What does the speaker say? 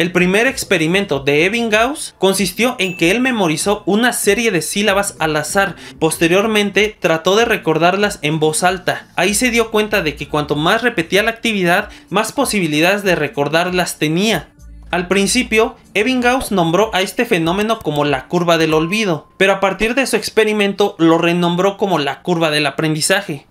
El primer experimento de Ebbinghaus consistió en que él memorizó una serie de sílabas al azar. Posteriormente trató de recordarlas en voz alta. Ahí se dio cuenta de que cuanto más repetía la actividad, más posibilidades de recordarlas tenía. Al principio, Ebbinghaus nombró a este fenómeno como la curva del olvido, pero a partir de su experimento lo renombró como la curva del aprendizaje.